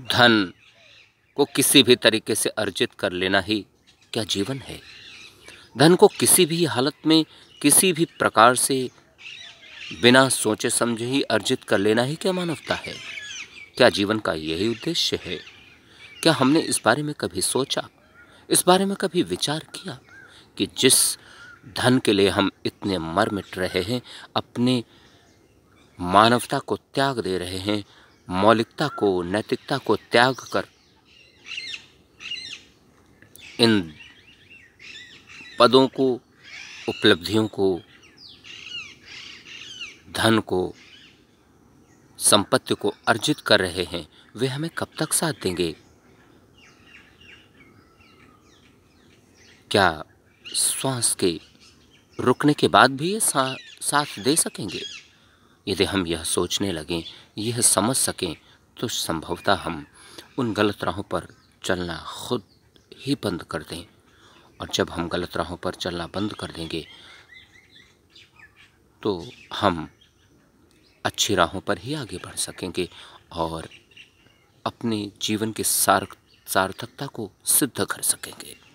धन को किसी भी तरीके से अर्जित कर लेना ही क्या जीवन है धन को किसी भी हालत में किसी भी प्रकार से बिना सोचे समझे ही अर्जित कर लेना ही क्या मानवता है क्या जीवन का यही उद्देश्य है क्या हमने इस बारे में कभी सोचा इस बारे में कभी विचार किया कि जिस धन के लिए हम इतने मर मिट रहे हैं अपने मानवता को त्याग दे रहे हैं मौलिकता को नैतिकता को त्याग कर इन पदों को उपलब्धियों को धन को संपत्ति को अर्जित कर रहे हैं वे हमें कब तक साथ देंगे क्या श्वास के रुकने के बाद भी ये सा, साथ दे सकेंगे यदि हम यह सोचने लगें यह समझ सकें तो संभवतः हम उन गलत राहों पर चलना खुद ही बंद कर दें और जब हम गलत राहों पर चलना बंद कर देंगे तो हम अच्छी राहों पर ही आगे बढ़ सकेंगे और अपने जीवन के सार सार्थकता को सिद्ध कर सकेंगे